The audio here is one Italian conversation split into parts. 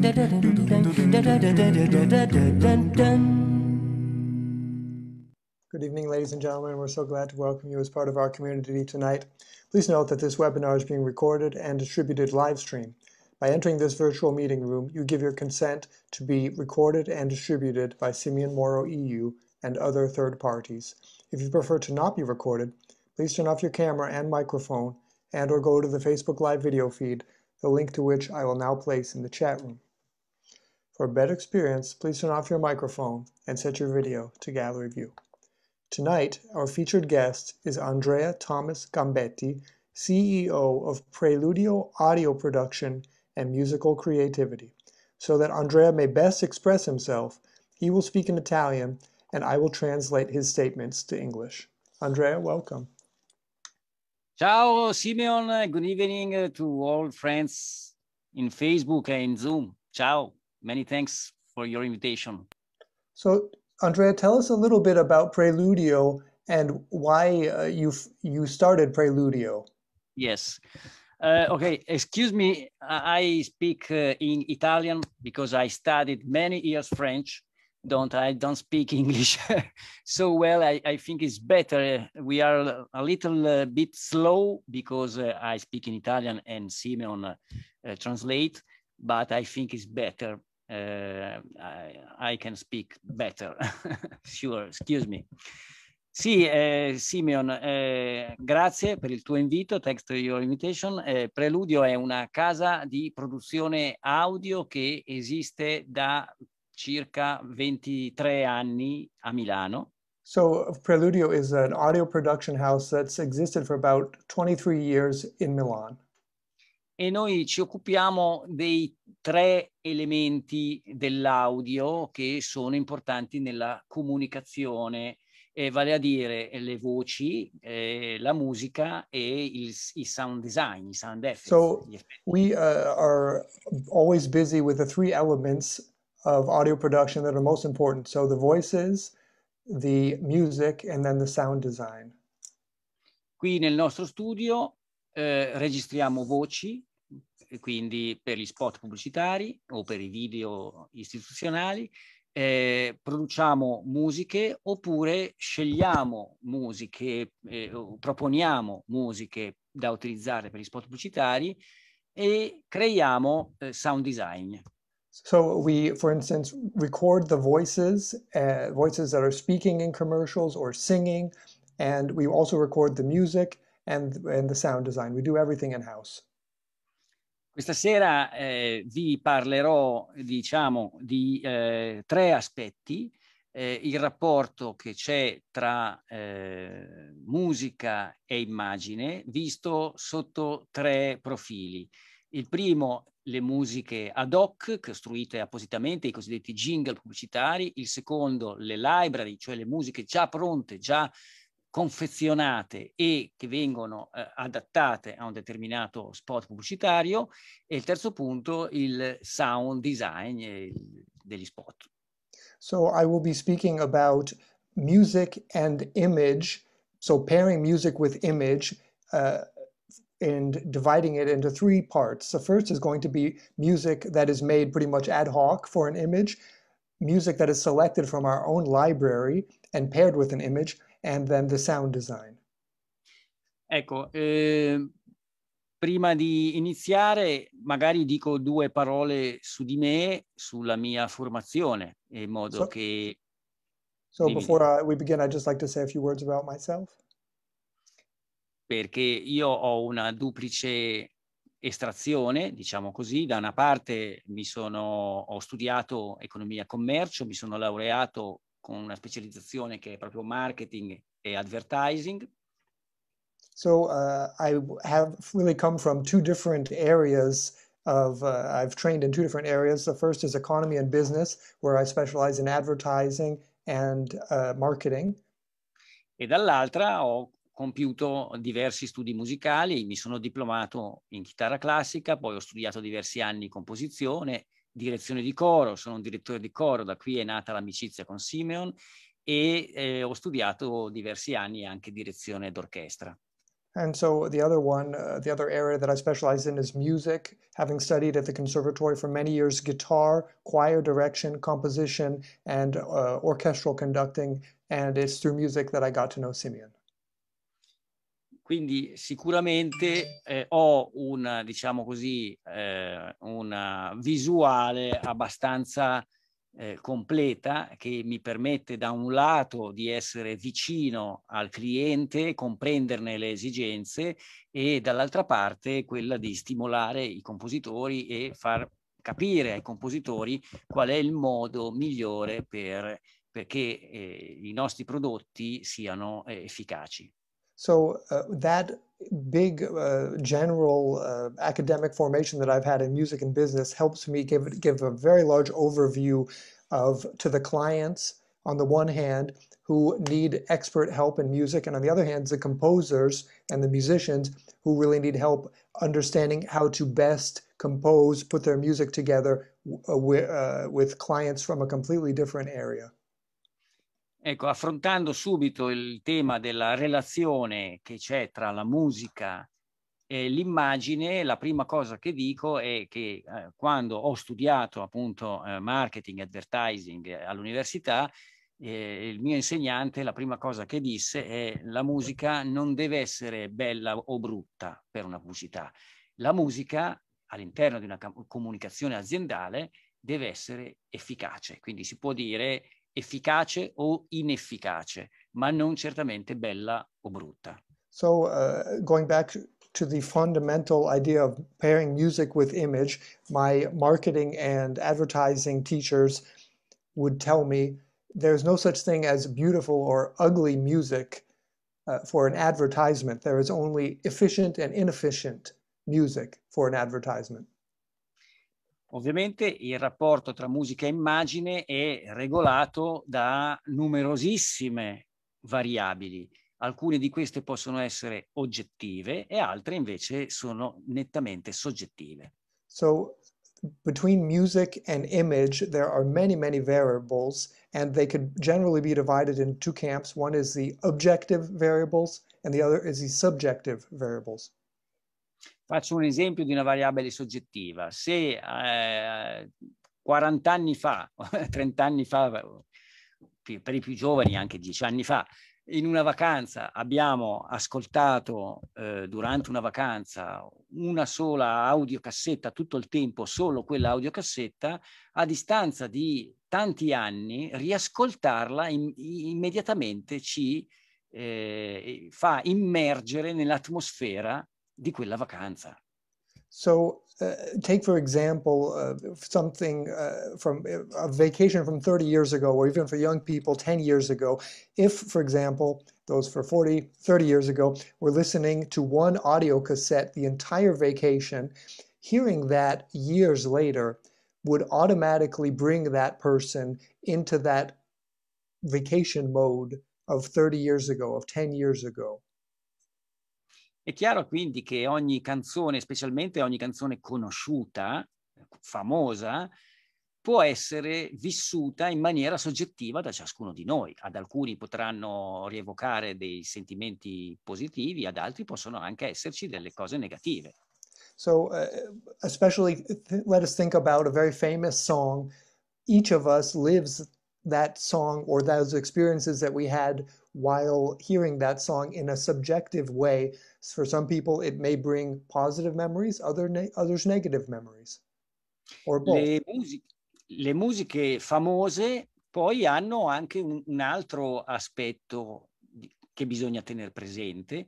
Good evening, ladies and gentlemen. We're so glad to welcome you as part of our community tonight. Please note that this webinar is being recorded and distributed live stream. By entering this virtual meeting room, you give your consent to be recorded and distributed by Simeon Moro EU and other third parties. If you prefer to not be recorded, please turn off your camera and microphone and or go to the Facebook Live video feed, the link to which I will now place in the chat room. For a better experience, please turn off your microphone and set your video to gallery view. Tonight, our featured guest is Andrea Thomas Gambetti, CEO of Preludio Audio Production and Musical Creativity. So that Andrea may best express himself, he will speak in Italian and I will translate his statements to English. Andrea, welcome. Ciao, Simeon. Good evening to all friends in Facebook and Zoom. Ciao. Many thanks for your invitation. So, Andrea, tell us a little bit about Preludio and why uh, you you started Preludio. Yes. Uh, okay, excuse me. I speak uh, in Italian because I studied many years French. Don't I don't speak English so well. I, I think it's better. Uh, we are a little uh, bit slow because uh, I speak in Italian and Simeon translate, but I think it's better Eh, I, I, can speak better. sure, excuse me. Sì, eh, Simeon, eh, grazie per il tuo invito, thanks to your invitation. Eh, Preludio è una casa di produzione audio che esiste da circa 23 anni a Milano. So Preludio is an audio production house that's existed for about 23 years in Milano e noi ci occupiamo dei tre elementi dell'audio che sono importanti nella comunicazione, eh, vale a dire le voci, eh, la musica e il, il sound design, i sound effects. So we uh, are always busy with the three elements of audio production that are most important. So the voices, the music and then the sound design. Qui nel nostro studio eh, registriamo voci, quindi per gli spot pubblicitari o per i video istituzionali eh, produciamo musiche oppure scegliamo musiche, eh, proponiamo musiche da utilizzare per gli spot pubblicitari e creiamo eh, sound design. So we, for instance, record the voices, uh, voices that are speaking in commercials or singing, and we also record the music and, and the sound design. We do everything in house. Questa sera eh, vi parlerò, diciamo, di eh, tre aspetti. Eh, il rapporto che c'è tra eh, musica e immagine, visto sotto tre profili. Il primo, le musiche ad hoc, costruite appositamente, i cosiddetti jingle pubblicitari. Il secondo, le library, cioè le musiche già pronte, già confezionate e che vengono eh, adattate a un determinato spot pubblicitario e il terzo punto il sound design degli spot. So I will be speaking about music and image, so pairing music with image uh, and dividing it into three parts. The first is going to be music that is made pretty much ad hoc for an image, music that is selected from our own library and paired with an image, and then the sound design. Ecco, eh, prima di iniziare magari dico due parole su di me, sulla mia formazione, in modo so, che... So before uh, we begin, I'd just like to say a few words about myself. Perché io ho una duplice estrazione, diciamo così, da una parte mi sono, ho studiato economia e commercio, mi sono laureato con una specializzazione che è proprio marketing e advertising. So uh, I have really come from two different areas of uh, I've trained in two different areas. The first is economy and business, where I specialize in advertising and uh, marketing. E dall'altra ho compiuto diversi studi musicali, mi sono diplomato in chitarra classica, poi ho studiato diversi anni composizione direzione di coro, sono un direttore di coro, da qui è nata l'amicizia con Simeon e eh, ho studiato diversi anni anche direzione d'orchestra. And so the other one, uh, the other area that I specialize in is music, having studied at the conservatory for many years guitar, choir direction, composition, and uh, orchestral conducting. And it's through music that I got to know Simeon. Quindi sicuramente eh, ho una, diciamo così, eh, una visuale abbastanza eh, completa che mi permette da un lato di essere vicino al cliente, comprenderne le esigenze e dall'altra parte quella di stimolare i compositori e far capire ai compositori qual è il modo migliore per, perché eh, i nostri prodotti siano eh, efficaci. So uh, that big uh, general uh, academic formation that I've had in music and business helps me give give a very large overview of to the clients on the one hand who need expert help in music and on the other hand the composers and the musicians who really need help understanding how to best compose put their music together uh, uh, with clients from a completely different area Ecco, affrontando subito il tema della relazione che c'è tra la musica e l'immagine, la prima cosa che dico è che eh, quando ho studiato appunto eh, marketing, advertising eh, all'università, eh, il mio insegnante la prima cosa che disse è la musica non deve essere bella o brutta per una pubblicità. La musica all'interno di una comunicazione aziendale deve essere efficace, quindi si può dire efficace o inefficace, ma non certamente bella o brutta. So uh, going back to the fundamental idea of pairing music with image, my marketing and advertising teachers would tell me there's no such thing as beautiful or ugly music uh, for an advertisement. There is only efficient and inefficient music for an advertisement. Ovviamente il rapporto tra musica e immagine è regolato da numerosissime variabili. Alcune di queste possono essere oggettive e altre invece sono nettamente soggettive. So between music and image there are many many variables and they could generally be divided in two camps. One is the objective variables and the other is the subjective variables. Faccio un esempio di una variabile soggettiva. Se eh, 40 anni fa, 30 anni fa, per i più giovani anche 10 anni fa, in una vacanza abbiamo ascoltato eh, durante una vacanza una sola audiocassetta tutto il tempo, solo quella audiocassetta, a distanza di tanti anni, riascoltarla in, immediatamente ci eh, fa immergere nell'atmosfera di quella vacanza. So, uh, take for example uh, something uh, from uh, a vacation from 30 years ago, or even for young people 10 years ago. If, for example, those for 40, 30 years ago were listening to one audio cassette the entire vacation, hearing that years later would automatically bring that person into that vacation mode of 30 years ago, of 10 years ago. È chiaro quindi che ogni canzone, specialmente ogni canzone conosciuta, famosa, può essere vissuta in maniera soggettiva da ciascuno di noi. Ad alcuni potranno rievocare dei sentimenti positivi, ad altri possono anche esserci delle cose negative. So, uh, especially th- let us think about a very famous song. Each of us lives that song or those experiences that we had while hearing that song in a subjective way. For some people, it may bring positive memories, other ne- others negative memories. Or both. Le, musiche, le musiche famose poi hanno anche un, un altro aspetto che bisogna tenere presente,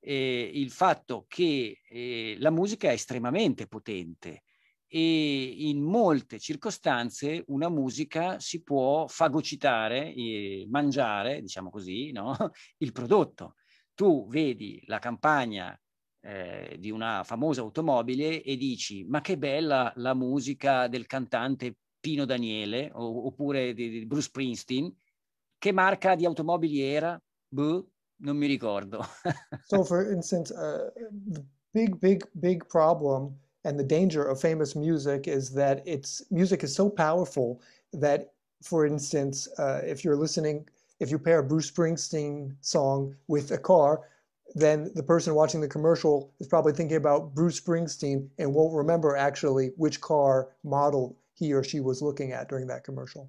eh, il fatto che eh, la musica è estremamente potente e in molte circostanze una musica si può fagocitare e mangiare, diciamo così, no? il prodotto. Tu vedi la campagna eh, di una famosa automobile e dici ma che bella la musica del cantante Pino Daniele o, oppure di, di Bruce Springsteen, che marca di automobili era? Buh, non mi ricordo. so for instance, uh, big, big, big problem And the danger of famous music is that it's music is so powerful that, for instance, uh, if you're listening, if you pair a Bruce Springsteen song with a car, then the person watching the commercial is probably thinking about Bruce Springsteen and won't remember actually which car model he or she was looking at during that commercial.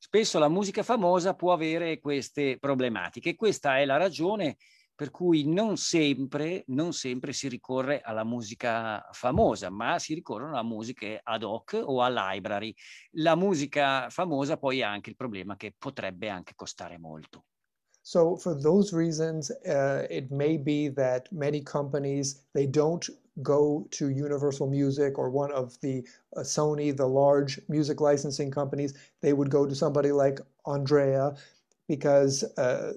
Spesso la musica famosa può avere queste problematiche. Questa è la ragione per cui non sempre, non sempre, si ricorre alla musica famosa, ma si ricorrono a musiche ad hoc o a library. La musica famosa poi ha anche il problema che potrebbe anche costare molto. So for those reasons uh, it may be that many companies they don't go to Universal Music or one of the uh, Sony the large music licensing companies, they would go to somebody like Andrea because uh,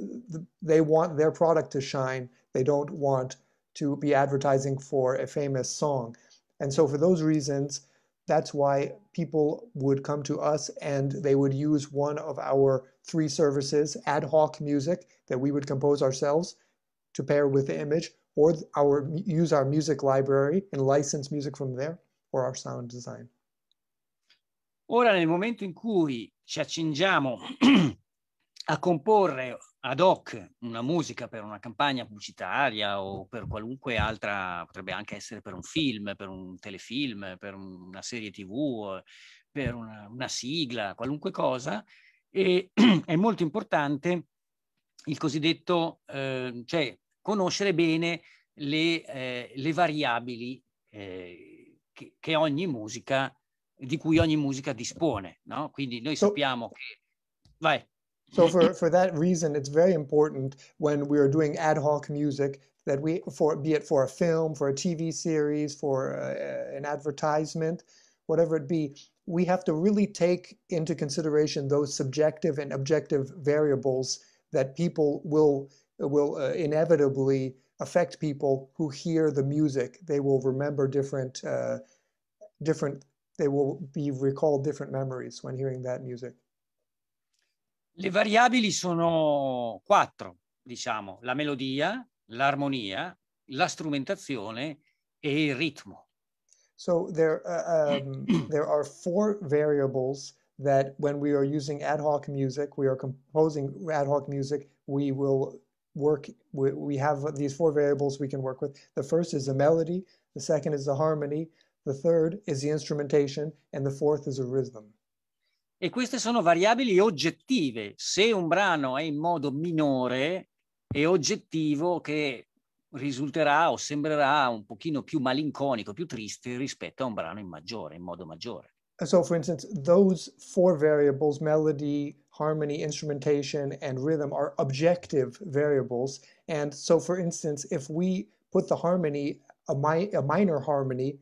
they want their product to shine. They don't want to be advertising for a famous song. And so, for those reasons, that's why people would come to us and they would use one of our three services ad hoc music that we would compose ourselves to pair with the image or our use our music library and license music from there or our sound design. Ora nel momento in cui ci accingiamo a comporre ad hoc una musica per una campagna pubblicitaria o per qualunque altra, potrebbe anche essere per un film, per un telefilm, per una serie tv, per una, una sigla, qualunque cosa, e è molto importante il cosiddetto, eh, cioè conoscere bene le, eh, le variabili eh, che, che, ogni musica, di cui ogni musica dispone, no? Quindi noi sappiamo che... Vai. So for, for that reason, it's very important when we are doing ad hoc music that we, for be it for a film, for a TV series, for uh, an advertisement, whatever it be, we have to really take into consideration those subjective and objective variables that people will will uh, inevitably affect people who hear the music. They will remember different uh, different. They will be recalled different memories when hearing that music. Le variabili sono quattro, diciamo, la melodia, l'armonia, la strumentazione e il ritmo. So there, uh, um, there are four variables that when we are using ad hoc music, we are composing ad hoc music, we will work, we, we have these four variables we can work with. The first is the melody, the second is the harmony, the third is the instrumentation, and the fourth is a rhythm e queste sono variabili oggettive. Se un brano è in modo minore, è oggettivo che risulterà o sembrerà un pochino più malinconico, più triste rispetto a un brano in maggiore, in modo maggiore. So for instance, those four variables, melody, harmony, instrumentation, and rhythm are objective variables. And so for instance, if we put the harmony, a, mi a minor harmony,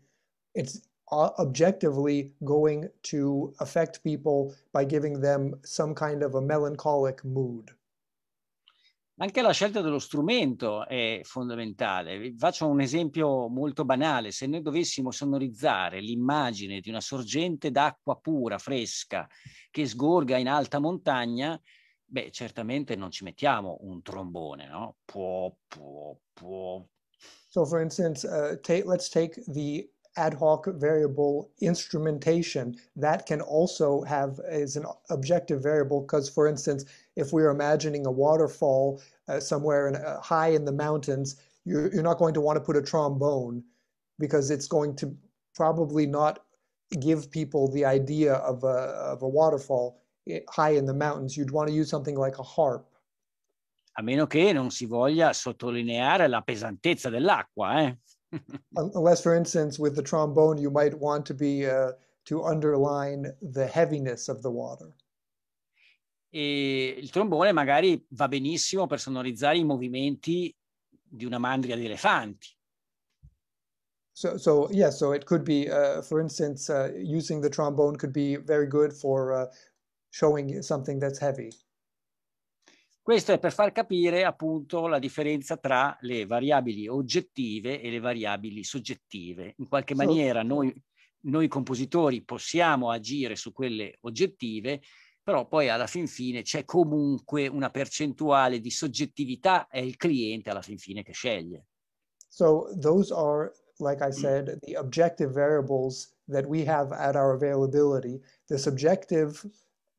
it's objectively going to affect people by giving them some kind of a melancholic mood. Anche la scelta dello strumento è fondamentale. Vi faccio un esempio molto banale. Se noi dovessimo sonorizzare l'immagine di una sorgente d'acqua pura, fresca, che sgorga in alta montagna, beh, certamente non ci mettiamo un trombone, no? Può, può, può. So, for instance, uh, take, let's take the ad hoc variable instrumentation that can also have is an objective variable because for instance if we're imagining a waterfall uh, somewhere in, uh, high in the mountains you're, you're not going to want to put a trombone because it's going to probably not give people the idea of a, of a waterfall eh, high in the mountains you'd want to use something like a harp a meno che non si voglia sottolineare la pesantezza dell'acqua eh Unless, for instance, with the trombone, you might want to be uh, to underline the heaviness of the water. E il trombone magari va benissimo per sonorizzare i movimenti di una mandria di elefanti. So, so yeah, so it could be, uh, for instance, uh, using the trombone could be very good for uh, showing something that's heavy. Questo è per far capire appunto la differenza tra le variabili oggettive e le variabili soggettive. In qualche maniera noi, noi compositori possiamo agire su quelle oggettive, però poi alla fin fine c'è comunque una percentuale di soggettività, è il cliente alla fin fine che sceglie. So those are, like I said, the objective variables that we have at our availability. The subjective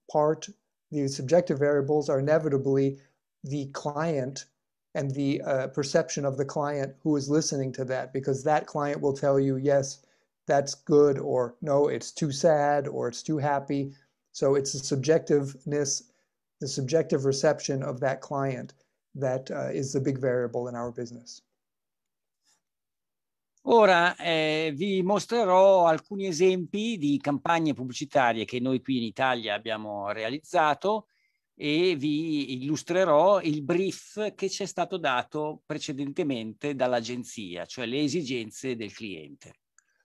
part the subjective variables are inevitably the client and the uh, perception of the client who is listening to that, because that client will tell you, yes, that's good, or no, it's too sad, or it's too happy. So it's the subjectiveness, the subjective reception of that client that uh, is the big variable in our business. Ora eh, vi mostrerò alcuni esempi di campagne pubblicitarie che noi qui in Italia abbiamo realizzato e vi illustrerò il brief che ci è stato dato precedentemente dall'agenzia, cioè le esigenze del cliente.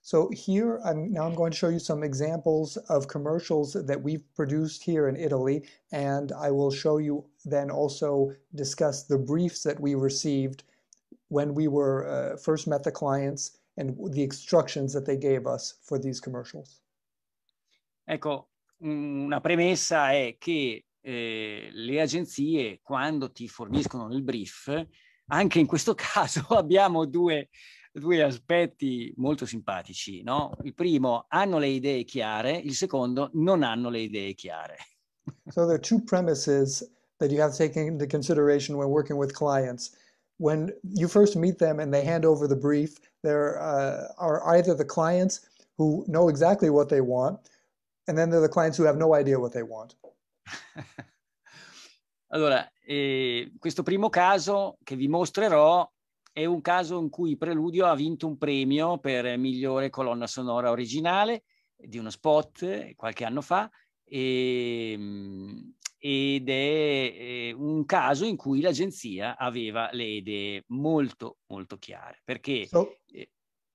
So here, I'm, now I'm going to show you some examples of commercials that we've produced here in Italy, and I will show you then also discuss the briefs that we received when we were uh, first met the clients and the instructions that they gave us for these commercials. Ecco, una premessa è che eh, le agenzie quando ti forniscono il brief, anche in questo caso abbiamo due, due aspetti molto simpatici, no? Il primo, hanno le idee chiare, il secondo, non hanno le idee chiare. So there are two premises that you have to take into consideration when working with clients when you first meet them and they hand over the brief, there uh, are either the clients who know exactly what they want, and then there are the clients who have no idea what they want. allora, eh, questo primo caso che vi mostrerò è un caso in cui Preludio ha vinto un premio per migliore colonna sonora originale di uno spot qualche anno fa e, ehm, ed è eh, un caso in cui l'agenzia aveva le idee molto, molto chiare. Perché... So,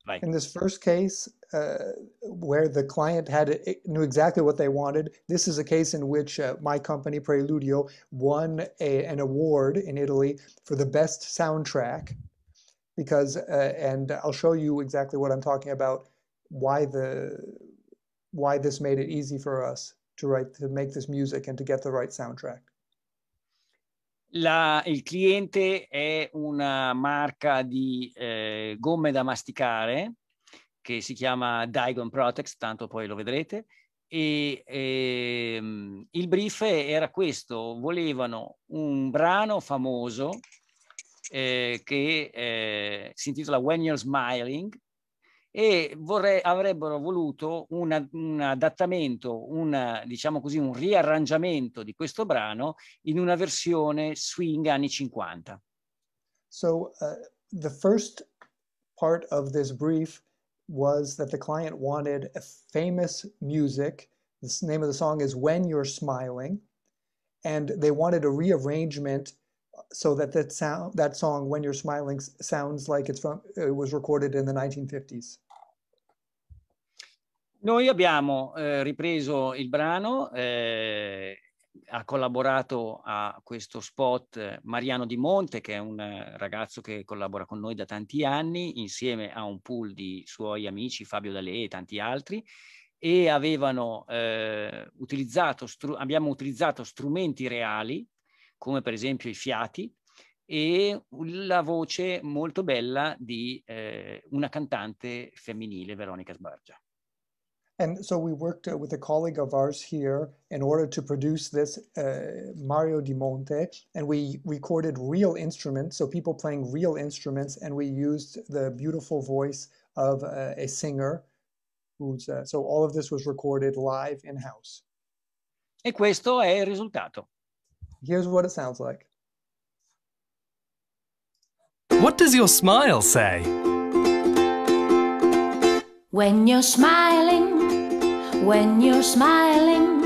right. Eh, in this first case, uh, where the client had eh, knew exactly what they wanted, this is a case in which uh, my company Preludio won a, an award in Italy for the best soundtrack. Because, uh, and I'll show you exactly what I'm talking about, why the why this made it easy for us to write to make this music and to get the right soundtrack. La, il cliente è una marca di eh, gomme da masticare che si chiama Digon Protex, tanto poi lo vedrete. E, e ehm, il brief era questo: volevano un brano famoso eh, che eh, si intitola When You're Smiling, e vorrei, avrebbero voluto una, un adattamento, una, diciamo così, un riarrangiamento di questo brano in una versione swing anni 50. So uh, the first part of this brief was that the client wanted a famous music. The name of the song is When You're Smiling. And they wanted a rearrangement so that that sound that song "When You're Smiling" sounds like it's from it was recorded in the 1950s. Noi abbiamo eh, ripreso il brano, eh, ha collaborato a questo spot eh, Mariano Di Monte, che è un ragazzo che collabora con noi da tanti anni, insieme a un pool di suoi amici, Fabio D'Alè e tanti altri, e avevano, eh, utilizzato abbiamo utilizzato strumenti reali come per esempio i fiati, e la voce molto bella di eh, una cantante femminile, Veronica Sbargia. And so we worked uh, with a colleague of ours here in order to produce this uh, Mario Di Monte, and we recorded real instruments, so people playing real instruments, and we used the beautiful voice of uh, a singer. Who's, uh, so all of this was recorded live in house. E questo è il risultato. Here's what it sounds like. What does your smile say? When you're smiling, when you're smiling,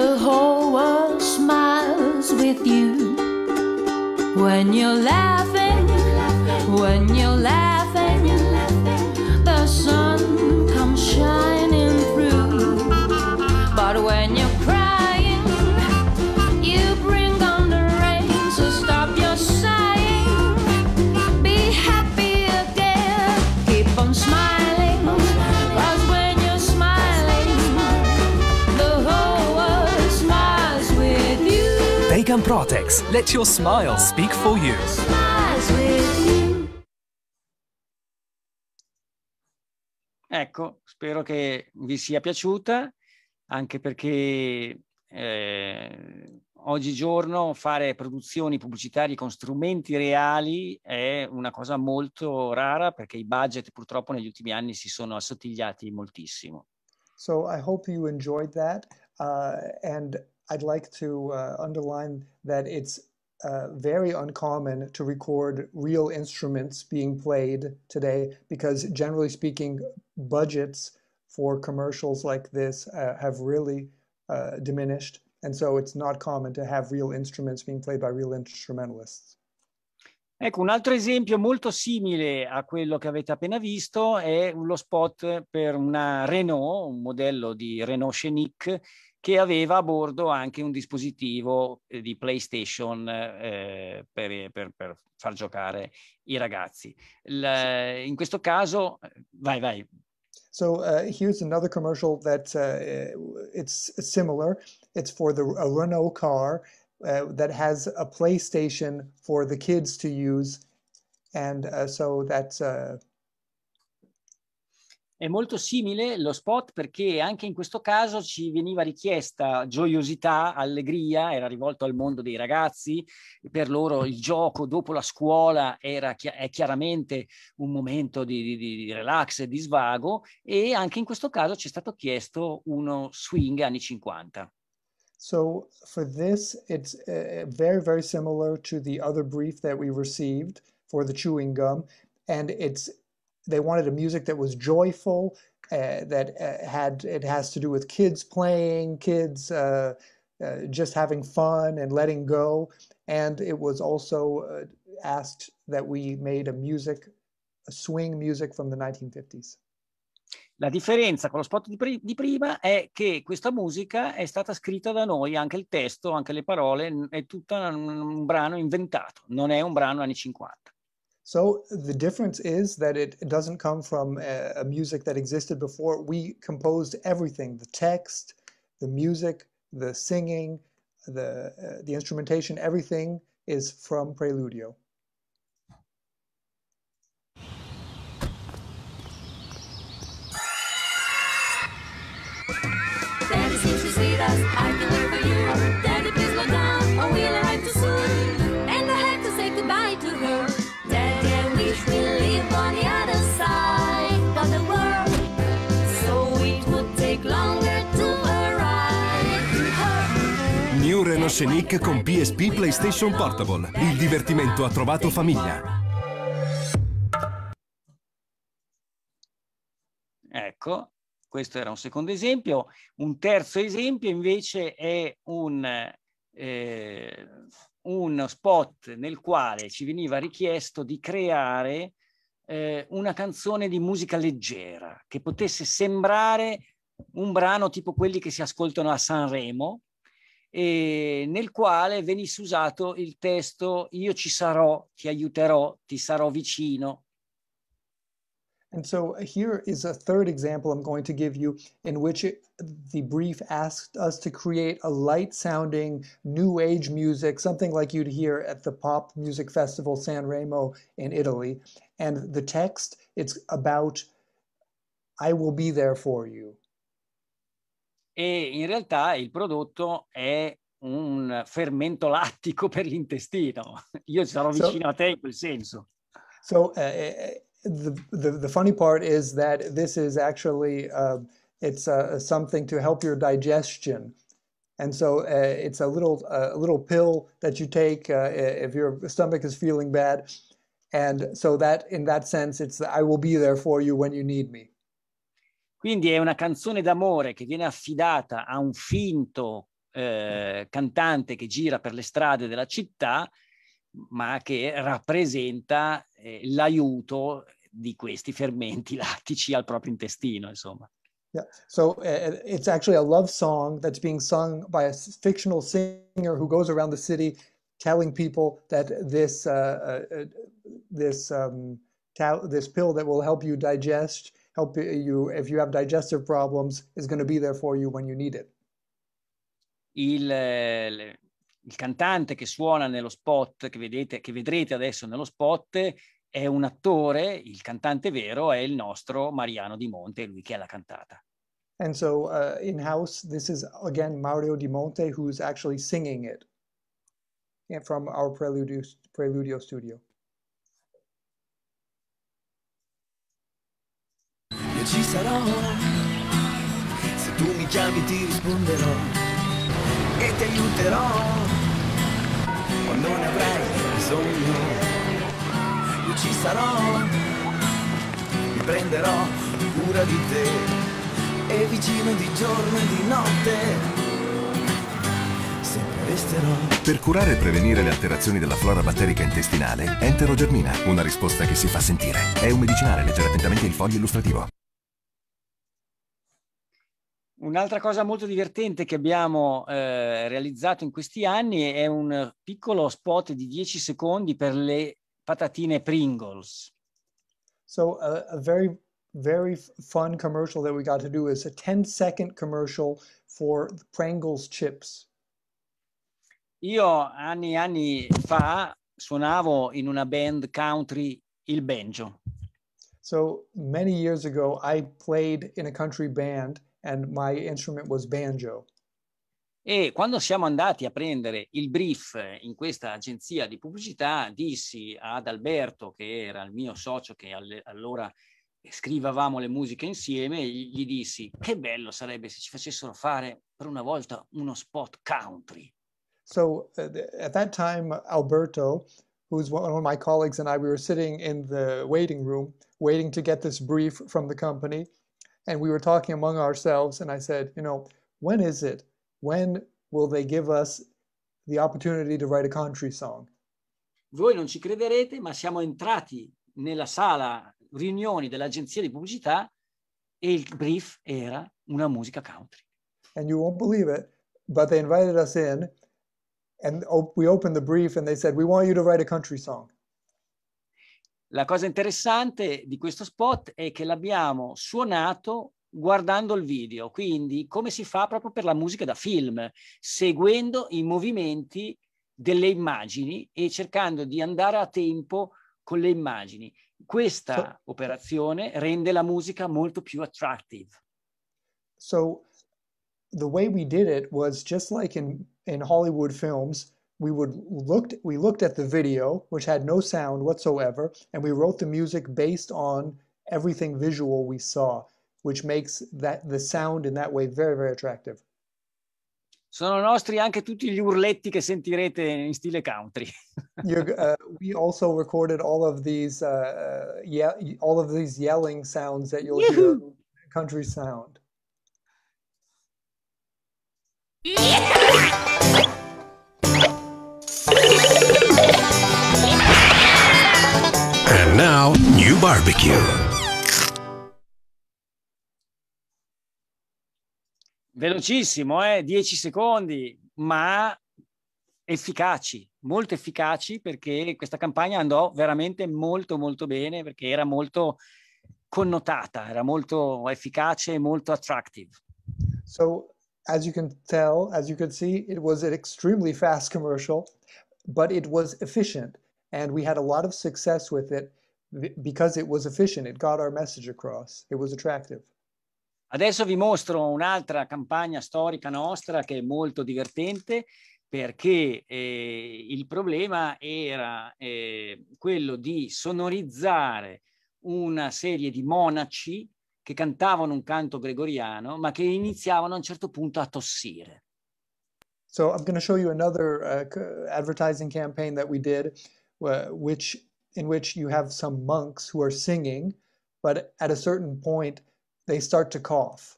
the whole world smiles with you. When you're laughing, when you're from Protex. Let your smile speak for you. Ecco, spero che vi sia piaciuta, anche perché eh, oggigiorno fare produzioni pubblicitarie con strumenti reali è una cosa molto rara perché i budget purtroppo negli ultimi anni si sono assottigliati moltissimo. So I hope you enjoyed that uh, and I'd like to uh, underline that it's uh, very uncommon to record real instruments being played today because, generally speaking, budgets for commercials like this uh, have really uh, diminished. And so it's not common to have real instruments being played by real instrumentalists. Ecco, un altro esempio molto simile a quello che avete appena visto è lo spot per una Renault, un modello di Renault Scenic che aveva a bordo anche un dispositivo eh, di PlayStation eh, per, eh, per, per, far giocare i ragazzi. La, eh, in questo caso, vai, vai. So uh, here's another commercial that uh, it's similar. It's for the a Renault car uh, that has a PlayStation for the kids to use, and uh, so that's. Uh, è molto simile lo spot perché anche in questo caso ci veniva richiesta gioiosità, allegria, era rivolto al mondo dei ragazzi, per loro il gioco dopo la scuola era, è chiaramente un momento di, di, di relax e di svago e anche in questo caso ci è stato chiesto uno swing anni 50. So for this, it's uh, very, very similar to the other brief that we received for the chewing gum. And it's They wanted a music that was joyful, uh, that uh, had it has to do with kids playing, kids uh, uh just having fun and letting go. And it was also uh, asked that we made a music, a swing music from the 1950s. La differenza con lo spot di, pri- di, prima è che questa musica è stata scritta da noi, anche il testo, anche le parole, è tutto un, un brano inventato, non è un brano anni 50. So the difference is that it doesn't come from a, a music that existed before. We composed everything, the text, the music, the singing, the, uh, the instrumentation, everything is from Preludio. I Crash Nick con PSP PlayStation Portable. Il divertimento ha trovato famiglia. Ecco, questo era un secondo esempio. Un terzo esempio invece è un, eh, uno spot nel quale ci veniva richiesto di creare eh, una canzone di musica leggera che potesse sembrare un brano tipo quelli che si ascoltano a Sanremo, eh, nel quale venisse usato il testo io ci sarò, ti aiuterò, ti sarò vicino. And so uh, here is a third example I'm going to give you in which it, the brief asked us to create a light sounding new age music, something like you'd hear at the pop music festival Sanremo in Italy. And the text, it's about I will be there for you e in realtà il prodotto è un fermento lattico per l'intestino. Io sarò vicino so, a te in quel senso. So uh, the, the, the funny part is that this is actually uh, it's uh, something to help your digestion. And so uh, it's a little a little pill that you take uh, if your stomach is feeling bad. And so that in that sense it's the, I will be there for you when you need me. Quindi è una canzone d'amore che viene affidata a un finto eh, cantante che gira per le strade della città, ma che rappresenta eh, l'aiuto di questi fermenti lattici al proprio intestino, insomma. Yeah, so uh, it's actually a love song that's being sung by a fictional singer who goes around the city telling people that this uh, uh, uh this um, this pill that will help you digest help you if you have digestive problems, is going to be there for you when you need it. Il, il cantante che suona nello spot, che, vedete, che vedrete adesso nello spot, è un attore, il cantante vero è il nostro Mariano Di Monte, lui che ha la cantata. And so uh, in house, this is again Mario Di Monte who's actually singing it from our Preludio, Preludio studio. ci sarò Se tu mi chiami ti risponderò E ti aiuterò Quando ne avrai bisogno Io ci sarò Mi prenderò cura di te E vicino di giorno e di notte per curare e prevenire le alterazioni della flora batterica intestinale, enterogermina, una risposta che si fa sentire. È un medicinale, leggere attentamente il foglio illustrativo. Un'altra cosa molto divertente che abbiamo eh, realizzato in questi anni è un piccolo spot di 10 secondi per le patatine Pringles. So a, a very very fun commercial that we got to do is a 10 second commercial for Pringles chips. Io anni e anni fa suonavo in una band country il banjo. So many years ago I played in a country band and my instrument was banjo. E quando siamo andati a prendere il brief in questa agenzia di pubblicità, dissi ad Alberto, che era il mio socio, che all- allora scrivavamo le musiche insieme, gli dissi che bello sarebbe se ci facessero fare per una volta uno spot country. So uh, at that time, Alberto, who's one of my colleagues, and I, we were sitting in the waiting room waiting to get this brief from the company. and we were talking among ourselves and i said you know when is it when will they give us the opportunity to write a country song voi non ci crederete ma siamo entrati nella sala riunioni dell'agenzia di pubblicità e il brief era una musica country and you won't believe it but they invited us in and we opened the brief and they said we want you to write a country song La cosa interessante di questo spot è che l'abbiamo suonato guardando il video, quindi come si fa proprio per la musica da film, seguendo i movimenti delle immagini e cercando di andare a tempo con le immagini. Questa so, operazione rende la musica molto più attractive. So the way we did it was just like in in Hollywood films, we would looked we looked at the video which had no sound whatsoever and we wrote the music based on everything visual we saw which makes that the sound in that way very very attractive sono nostri anche tutti gli urletti che sentirete in stile country uh, we also recorded all of these uh, uh yeah all of these yelling sounds that you'll Yahoo! hear country sound yeah! now. New barbecue. Velocissimo, eh? 10 secondi, ma efficaci, molto efficaci perché questa campagna andò veramente molto molto bene perché era molto connotata, era molto efficace e molto attractive. So as you can tell, as you can see, it was an extremely fast commercial, but it was efficient and we had a lot of success with it because it was efficient, it got our message across, it was attractive. Adesso vi mostro un'altra campagna storica nostra che è molto divertente perché eh, il problema era eh, quello di sonorizzare una serie di monaci che cantavano un canto gregoriano ma che iniziavano a un certo punto a tossire. So I'm going to show you another uh, advertising campaign that we did uh, which in which you have some monks who are singing, but at a certain point they start to cough.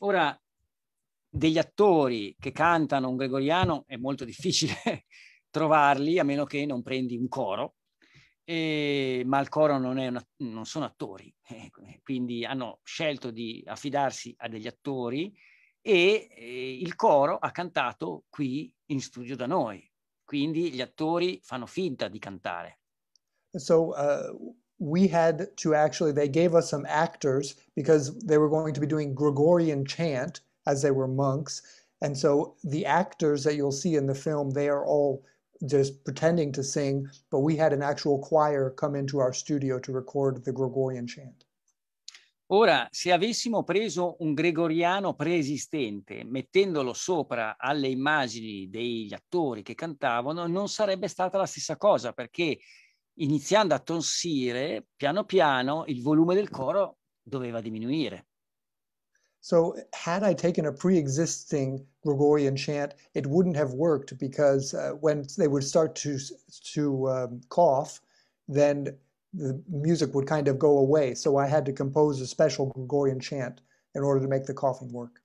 Ora, degli attori che cantano un gregoriano è molto difficile trovarli, a meno che non prendi un coro, e, ma il coro non, una, non sono attori, eh, quindi hanno scelto di affidarsi a degli attori e eh, il coro ha cantato qui in studio da noi, Quindi gli attori fanno finta di cantare. So uh, we had to actually, they gave us some actors because they were going to be doing Gregorian chant as they were monks. And so the actors that you'll see in the film, they are all just pretending to sing, but we had an actual choir come into our studio to record the Gregorian chant. Ora, se avessimo preso un gregoriano preesistente, mettendolo sopra alle immagini degli attori che cantavano, non sarebbe stata la stessa cosa, perché iniziando a tonsire, piano piano il volume del coro doveva diminuire. So had I taken a pre-existing Gregorian chant, it wouldn't have worked because uh, when they would start to, to um, cough, then the music would kind of go away. So I had to compose a special Gregorian chant in order to make the coughing work.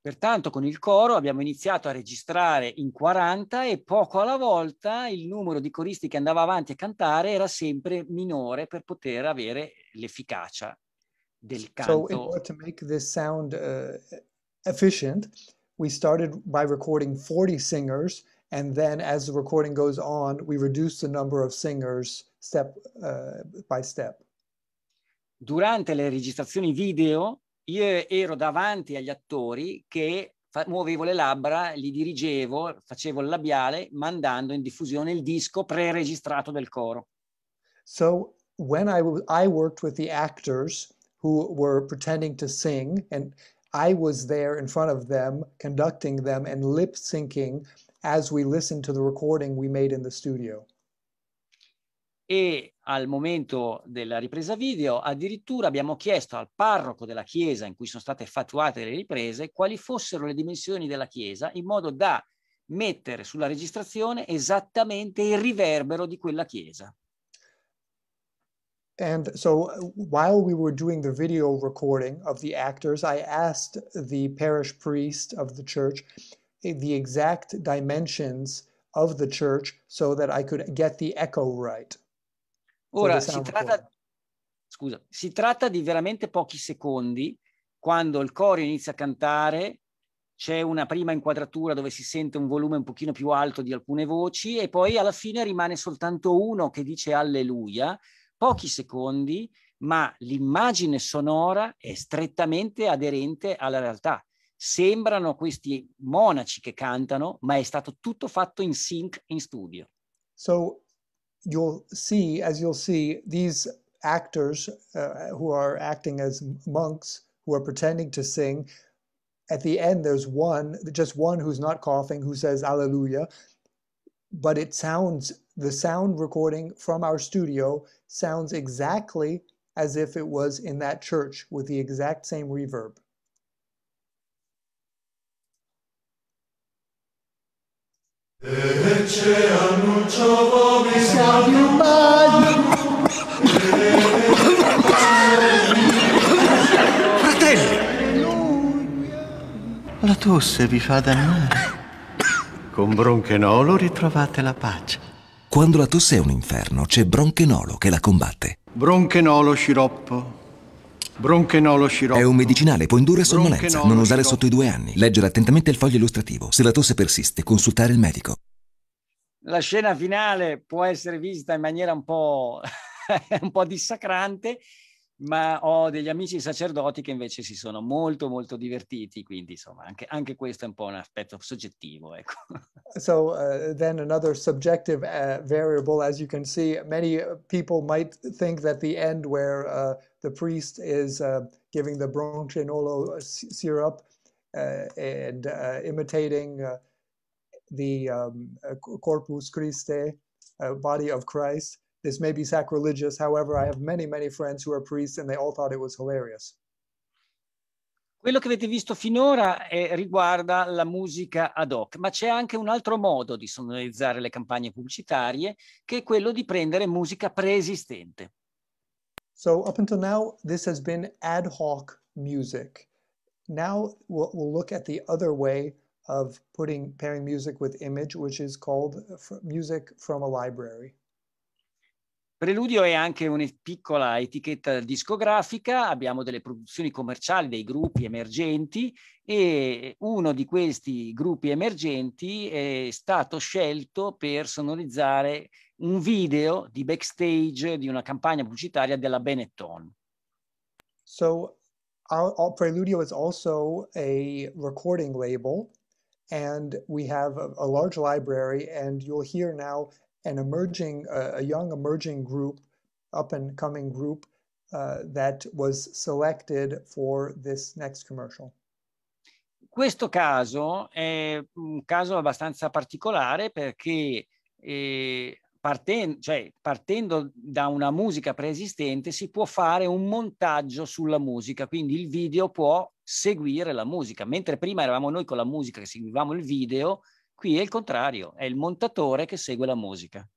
Pertanto con il coro abbiamo iniziato a registrare in 40 e poco alla volta il numero di coristi che andava avanti a cantare era sempre minore per poter avere l'efficacia del canto. So in order to make this sound uh, efficient, we started by recording 40 singers And then as the recording goes on, we reduce the number of singers step uh, by step. Durante le registrazioni video, io ero davanti agli attori che muovevo le labbra, li dirigevo, facevo il labiale, mandando in diffusione il disco pre-registrato del coro. So when I, worked with the actors who were pretending to sing and I was there in front of them, conducting them and lip syncing as we listen to the recording we made in the studio. E al momento della ripresa video addirittura abbiamo chiesto al parroco della chiesa in cui sono state effettuate le riprese quali fossero le dimensioni della chiesa in modo da mettere sulla registrazione esattamente il riverbero di quella chiesa. And so uh, while we were doing the video recording of the actors, I asked the parish priest of the church the exact dimensions of the church so that I could get the echo right. Ora si tratta, scusa, si tratta di veramente pochi secondi quando il coro inizia a cantare, c'è una prima inquadratura dove si sente un volume un pochino più alto di alcune voci e poi alla fine rimane soltanto uno che dice alleluia, pochi secondi, ma l'immagine sonora è strettamente aderente alla realtà. Sembrano questi monaci che cantano, ma è stato tutto fatto in sync in studio. So you'll see, as you'll see, these actors uh, who are acting as monks who are pretending to sing. At the end, there's one, just one who's not coughing, who says Alleluia. But it sounds, the sound recording from our studio sounds exactly as if it was in that church with the exact same reverb. Fratelli! La tosse vi fa dannare. Con bronchenolo ritrovate la pace. Quando la tosse è un inferno, c'è bronchenolo che la combatte. Bronchenolo sciroppo è un medicinale, può indurre sonnolenza, non usare sotto i due anni. Leggere attentamente il foglio illustrativo. Se la tosse persiste, consultare il medico. La scena finale può essere vista in maniera un po', un po dissacrante ma ho degli amici sacerdoti che invece si sono molto molto divertiti, quindi insomma anche, anche questo è un po' un aspetto soggettivo. Ecco. So uh, then another subjective uh, variable, as you can see, many uh, people might think that the end where uh, the priest is uh, giving the bronchenolo syrup uh, and imitating the um, corpus Christi, body of Christ, This may be sacrilegious. However, I have many, many friends who are priests and they all thought it was hilarious. Quello che avete visto finora è, eh, riguarda la musica ad hoc, ma c'è anche un altro modo di sonorizzare le campagne pubblicitarie, che è quello di prendere musica preesistente. So up until now, this has been ad hoc music. Now we'll, we'll look at the other way of putting pairing music with image, which is called uh, music from a library. Preludio è anche una piccola etichetta discografica, abbiamo delle produzioni commerciali dei gruppi emergenti e uno di questi gruppi emergenti è stato scelto per sonorizzare un video di backstage di una campagna pubblicitaria della Benetton. So our, our Preludio is also a recording label and we have a, a large library and you'll hear now an emerging, uh, a young emerging group, up and coming group uh, that was selected for this next commercial. Questo caso è un caso abbastanza particolare perché eh, parten cioè, partendo da una musica preesistente si può fare un montaggio sulla musica, quindi il video può seguire la musica, mentre prima eravamo noi con la musica che seguivamo il video, Qui è il contrario, è il montatore che segue la musica.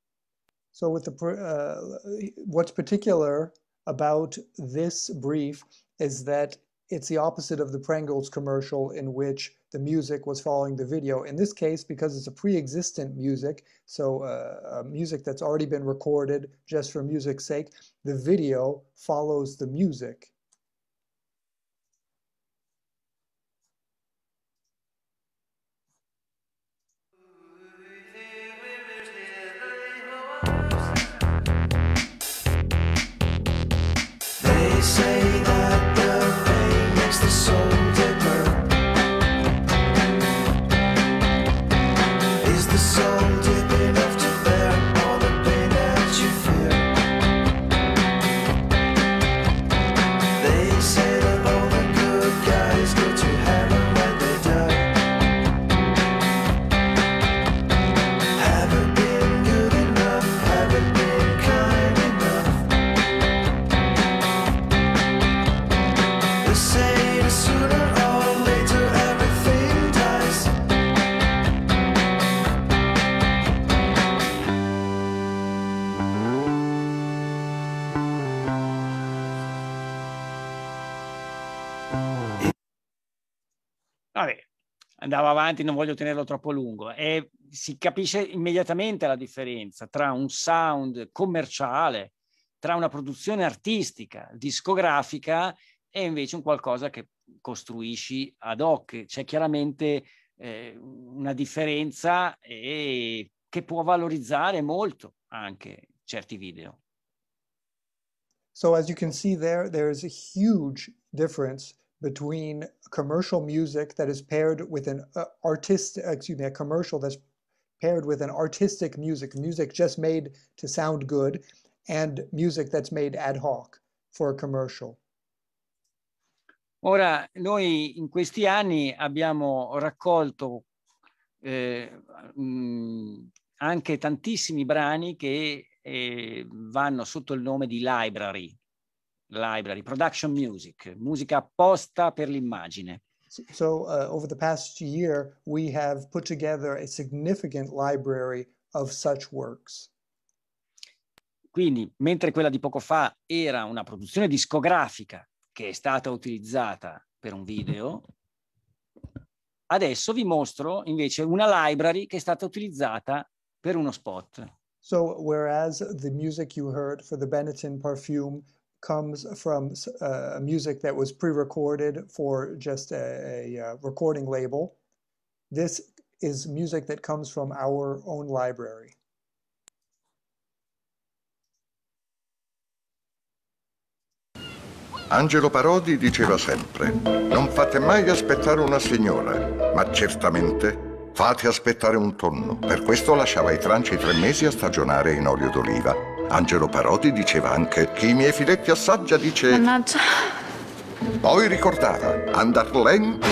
So with the uh, what's particular about this brief is that it's the opposite of the Pringles commercial in which the music was following the video. In this case, because it's a pre-existent music, so uh, uh music that's already been recorded just for music's sake, the video follows the music. andava avanti, non voglio tenerlo troppo lungo. E si capisce immediatamente la differenza tra un sound commerciale, tra una produzione artistica, discografica e invece un qualcosa che costruisci ad hoc. C'è chiaramente eh, una differenza e, che può valorizzare molto anche certi video. So as you can see there, there's a huge difference between commercial music that is paired with an uh, artist, uh, excuse me, a commercial that's paired with an artistic music, music just made to sound good, and music that's made ad hoc for a commercial. Ora, noi in questi anni abbiamo raccolto eh, mh, mm, anche tantissimi brani che eh, vanno sotto il nome di library, library, production music, musica apposta per l'immagine. So, uh, over the past year, we have put together a significant library of such works. Quindi, mentre quella di poco fa era una produzione discografica che è stata utilizzata per un video, adesso vi mostro invece una library che è stata utilizzata per uno spot. So, whereas the music you heard for the Benetton perfume comes from uh, music that was pre-recorded for just a, a, uh, recording label. This is music that comes from our own library. Angelo Parodi diceva sempre, non fate mai aspettare una signora, ma certamente fate aspettare un tonno. Per questo lasciava i tranci tre mesi a stagionare in olio d'oliva Angelo Parodi diceva anche chi i miei filetti assaggia dice... Mannaggia. Poi ricordava, andar lenti,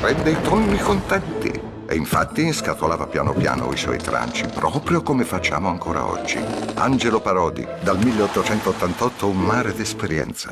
prende i tonni contenti. E infatti scatolava piano piano i suoi tranci, proprio come facciamo ancora oggi. Angelo Parodi, dal 1888 un mare d'esperienza.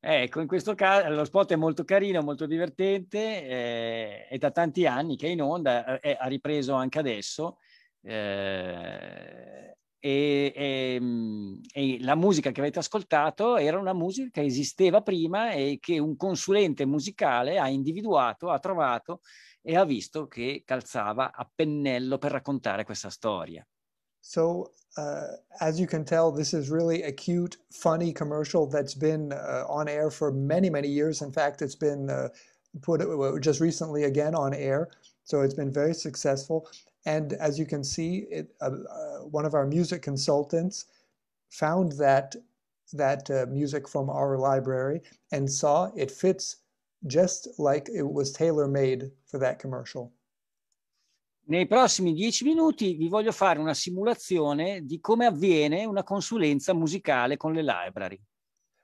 Ecco, in questo caso lo spot è molto carino, molto divertente, eh, è da tanti anni che è in onda, eh, eh, ha ripreso anche adesso eh, e, e, mm, e, la musica che avete ascoltato era una musica che esisteva prima e che un consulente musicale ha individuato, ha trovato e ha visto che calzava a pennello per raccontare questa storia. So, uh, as you can tell, this is really a cute, funny commercial that's been uh, on air for many, many years. In fact, it's been uh, put uh, just recently again on air. So it's been very successful. And as you can see, it, uh, uh, one of our music consultants found that that uh, music from our library and saw it fits just like it was tailor-made for that commercial. Nei prossimi dieci minuti vi voglio fare una simulazione di come avviene una consulenza musicale con le library.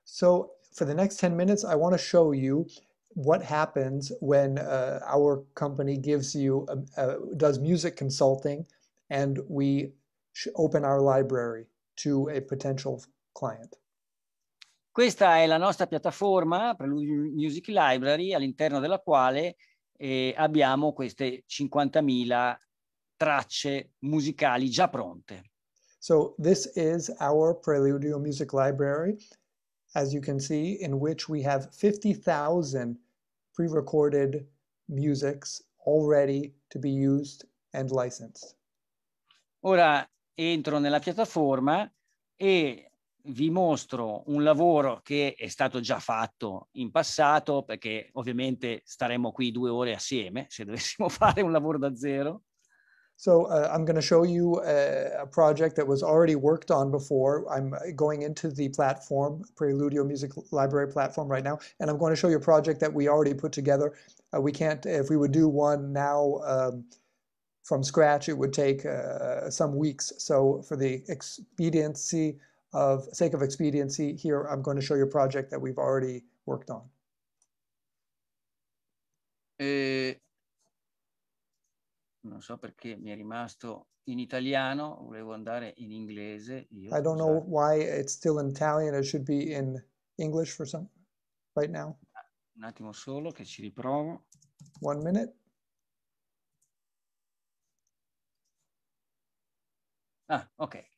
So for the next 10 minutes I want to show you what happens when uh, our company gives you a, um, a, uh, does music consulting and we open our library to a potential client. Questa è la nostra piattaforma Prelude Music Library all'interno della quale eh, abbiamo queste 50.000 tracce musicali già pronte. So this is our prelude Music Library as you can see, in which we have 50,000 pre-recorded musics already to be used and licensed. Ora entro nella piattaforma e vi mostro un lavoro che è stato già fatto in passato, perché ovviamente staremmo qui due ore assieme se dovessimo fare un lavoro da zero. So uh, I'm going to show you a, a, project that was already worked on before. I'm uh, going into the platform, Preludio Music Library platform right now, and I'm going to show you a project that we already put together. Uh, we can't, if we would do one now um, from scratch, it would take uh, some weeks. So for the expediency of, sake of expediency here, I'm going to show you a project that we've already worked on. Eh, non so perché mi è rimasto in italiano, volevo andare in inglese. Io I don't know why it's still in Italian, it should be in English for some right now. Un attimo solo che ci riprovo. One minute. Ah, ok.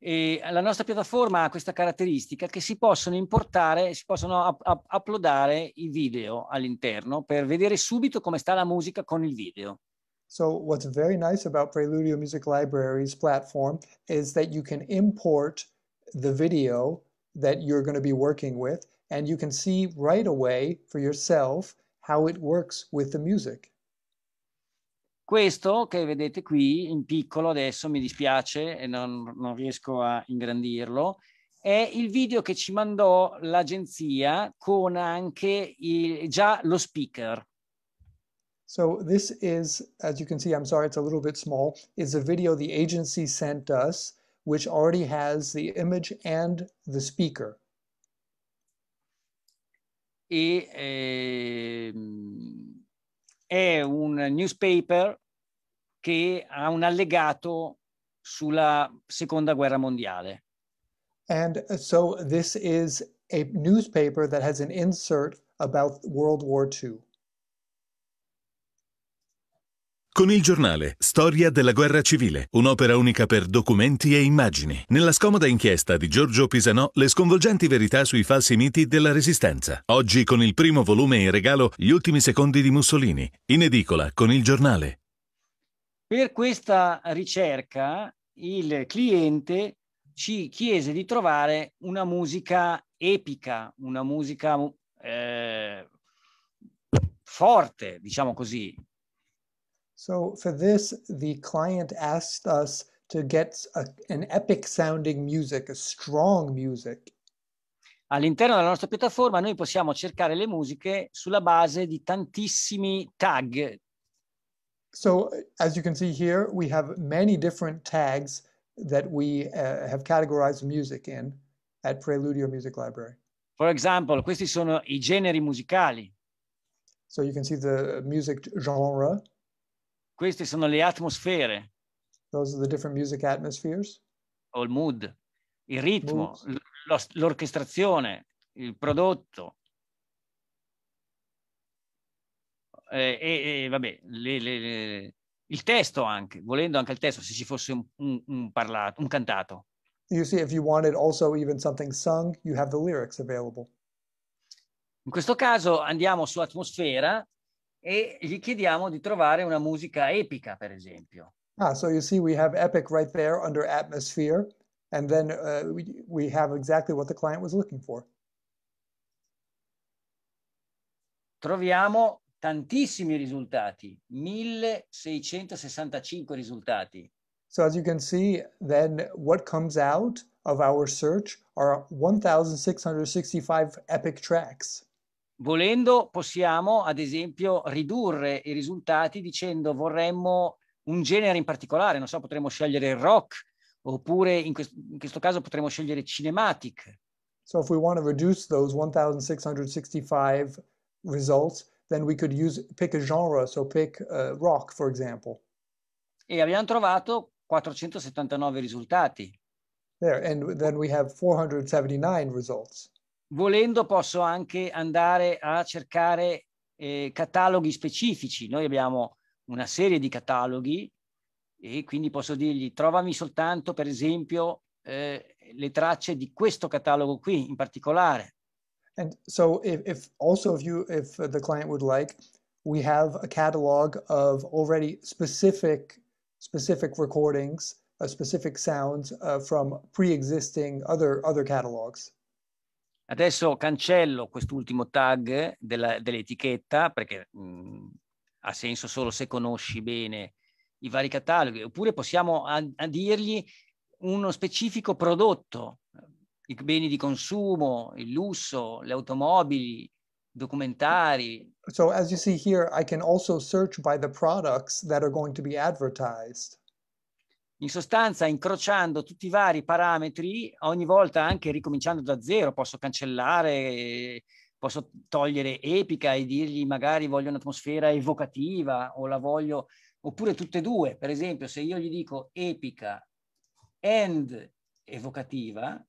E la nostra piattaforma ha questa caratteristica che si possono importare, si possono up, up, uploadare i video all'interno per vedere subito come sta la musica con il video. So what's very nice about Preludio Music Library's platform is that you can import the video that you're going to be working with and you can see right away for yourself how it works with the music. Questo che vedete qui in piccolo adesso, mi dispiace e non, non riesco a ingrandirlo, è il video che ci mandò l'agenzia con anche il, già lo speaker. So this is, as you can see, I'm sorry, it's a little bit small, is a video the agency sent us, which already has the image and the speaker. E eh, è eh, un newspaper che ha un allegato sulla seconda guerra mondiale. And so this is a newspaper that has an insert about World War II. Con il giornale Storia della guerra civile, un'opera unica per documenti e immagini. Nella scomoda inchiesta di Giorgio Pisanò, le sconvolgenti verità sui falsi miti della Resistenza. Oggi con il primo volume in regalo Gli ultimi secondi di Mussolini, in edicola con il giornale. Per questa ricerca il cliente ci chiese di trovare una musica epica, una musica eh, forte, diciamo così, So for this, the client asked us to get a, an epic sounding music, a strong music. All'interno della nostra piattaforma noi possiamo cercare le musiche sulla base di tantissimi tag. So as you can see here, we have many different tags that we uh, have categorized music in at Preludio Music Library. For example, questi sono i generi musicali. So you can see the music genre. Queste sono le atmosfere. Those are the different music atmospheres. O il mood, il ritmo, l'orchestrazione, il prodotto. E, e, e vabbè, le, le, le, il testo anche, volendo anche il testo, se ci fosse un, un, un parlato, un cantato. You see, if you wanted also even something sung, you have the lyrics available. In questo caso andiamo su atmosfera e gli chiediamo di trovare una musica epica, per esempio. Ah, so you see we have epic right there under atmosphere and then uh, we, we have exactly what the client was looking for. Troviamo tantissimi risultati, 1665 risultati. So as you can see, then what comes out of our search are 1665 epic tracks. Volendo possiamo, ad esempio, ridurre i risultati dicendo vorremmo un genere in particolare, non so, potremmo scegliere il rock, oppure in, quest in questo caso potremmo scegliere cinematic. So if we want to reduce those 1665 results, then we could use pick a genre, so pick uh, rock for example. E abbiamo trovato 479 risultati. There and then we have 479 results volendo posso anche andare a cercare eh, cataloghi specifici. Noi abbiamo una serie di cataloghi e quindi posso dirgli trovami soltanto per esempio eh, le tracce di questo catalogo qui in particolare. And so if, if also if you if the client would like we have a catalog of already specific specific recordings, uh, specific sounds uh, from pre-existing other other catalogs. Adesso cancello quest'ultimo tag della, dell'etichetta perché mh, mm, ha senso solo se conosci bene i vari cataloghi, oppure possiamo a, dirgli uno specifico prodotto, eh, i beni di consumo, il lusso, le automobili, documentari. So as you see here, I can also search by the products that are going to be advertised in sostanza incrociando tutti i vari parametri, ogni volta anche ricominciando da zero, posso cancellare, posso togliere epica e dirgli magari voglio un'atmosfera evocativa o la voglio, oppure tutte e due, per esempio se io gli dico epica and evocativa,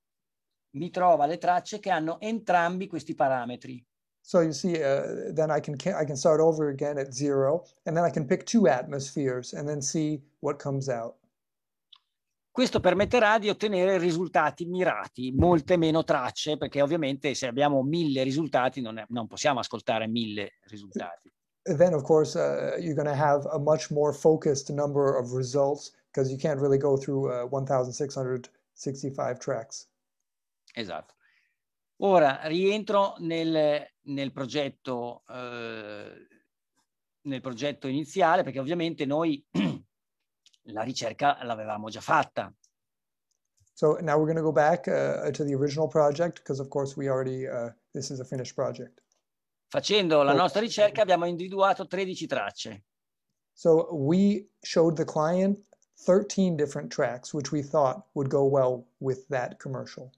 mi trova le tracce che hanno entrambi questi parametri. So you see, uh, then I can I can start over again at zero, and then I can pick two atmospheres and then see what comes out. Questo permetterà di ottenere risultati mirati, molte meno tracce, perché ovviamente se abbiamo mille risultati non, è, non possiamo ascoltare mille risultati. Then of course uh, you're going to have a much more focused number of results because you can't really go through uh, 1665 tracks. Esatto. Ora rientro nel, nel progetto eh, nel progetto iniziale, perché ovviamente noi la ricerca l'avevamo già fatta. So now we're going to go back uh, uh, to the original project because of course we already uh, this is a finished project. Facendo la nostra ricerca abbiamo individuato 13 tracce. So we showed the client 13 different tracks which we thought would go well with that commercial.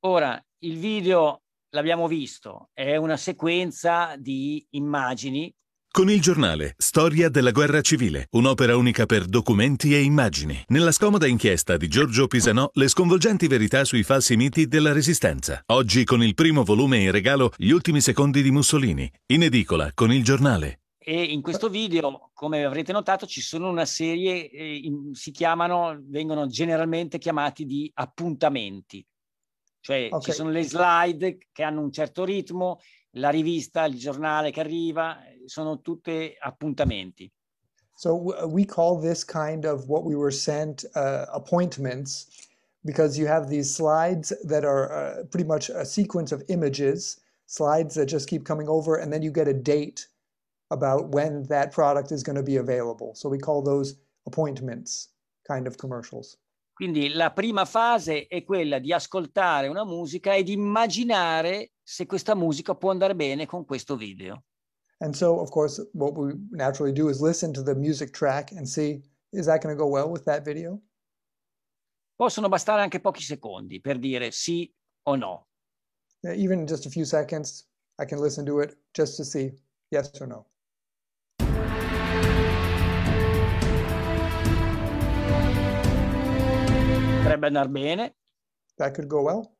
Ora, il video l'abbiamo visto, è una sequenza di immagini con il giornale Storia della guerra civile, un'opera unica per documenti e immagini. Nella scomoda inchiesta di Giorgio Pisanò, le sconvolgenti verità sui falsi miti della Resistenza. Oggi con il primo volume in regalo Gli ultimi secondi di Mussolini, in edicola con il giornale. E in questo video, come avrete notato, ci sono una serie, eh, in, si chiamano, vengono generalmente chiamati di appuntamenti. Cioè okay. ci sono le slide che hanno un certo ritmo, la rivista, il giornale che arriva, sono tutte appuntamenti. So we call this kind of what we were sent uh, appointments because you have these slides that are uh, pretty much a sequence of images, slides that just keep coming over, and then you get a date about when that product is going to be available. So we call those appointments kind of commercials. Quindi la prima fase è quella di ascoltare una musica e di immaginare se questa musica può andare bene con questo video. And so, of course, what we naturally do is listen to the music track and see is that going to go well with that video? Possono bastare anche pochi secondi per dire sì o no. Even in just a few seconds, I can listen to it just to see yes or no. Potrebbe andare bene. That could go well.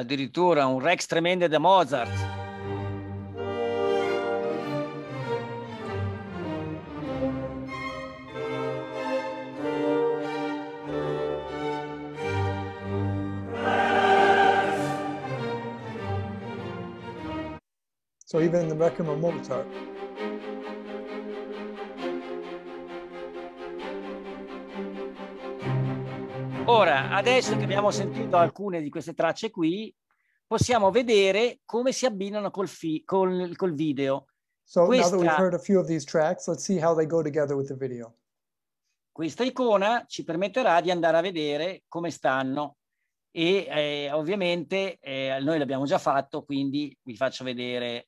addirittura un Rex tremende da Mozart. So even the Beckham and Mozart Ora, adesso che abbiamo sentito alcune di queste tracce qui, possiamo vedere come si abbinano col, col, col video. So questa, now that we've heard a few of these tracks, let's see how they go together with the video. Questa icona ci permetterà di andare a vedere come stanno e eh, ovviamente eh, noi l'abbiamo già fatto, quindi vi faccio vedere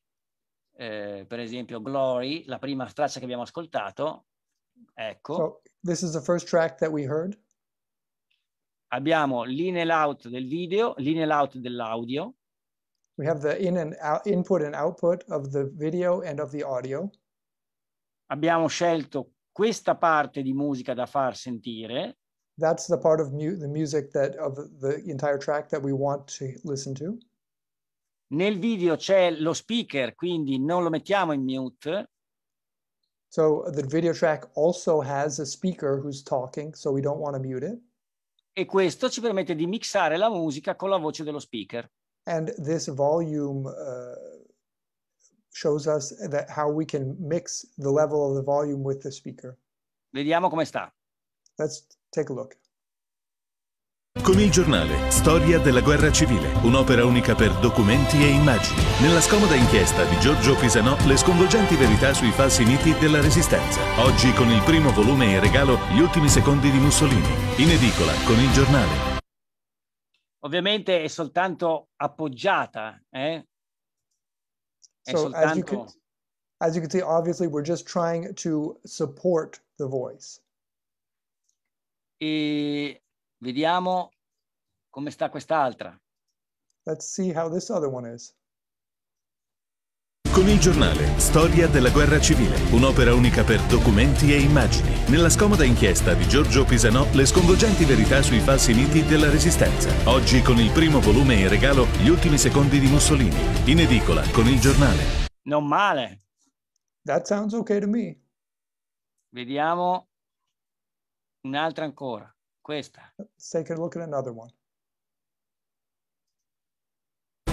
eh, per esempio Glory, la prima traccia che abbiamo ascoltato. Ecco. So, this is the first track that we heard abbiamo l'in e l'out del video, l'in e l'out dell'audio. We have the in and out, input and output of the video and of the audio. Abbiamo scelto questa parte di musica da far sentire. That's the part of mu the music that of the entire track that we want to listen to. Nel video c'è lo speaker, quindi non lo mettiamo in mute. So the video track also has a speaker who's talking, so we don't want to mute it e questo ci permette di mixare la musica con la voce dello speaker. And this volume uh, shows us that how we can mix the level of the volume with the speaker. Vediamo come sta. Let's take a look. Con il giornale Storia della guerra civile, un'opera unica per documenti e immagini. Nella scomoda inchiesta di Giorgio Pisanò le sconvolgenti verità sui falsi miti della resistenza. Oggi con il primo volume in regalo Gli ultimi secondi di Mussolini. In edicola con il giornale. Ovviamente è soltanto appoggiata, eh? È so, soltanto... as, you can, as you can see, obviously we're just trying to support the voice. E Vediamo come sta quest'altra. Let's see how this other one is. Con il giornale Storia della guerra civile, un'opera unica per documenti e immagini. Nella scomoda inchiesta di Giorgio Pisanò, le sconvolgenti verità sui falsi miti della Resistenza. Oggi con il primo volume in regalo, gli ultimi secondi di Mussolini. In edicola con il giornale. Non male. That sounds okay to me. Vediamo un'altra ancora. Questa. Let's take a look at another one.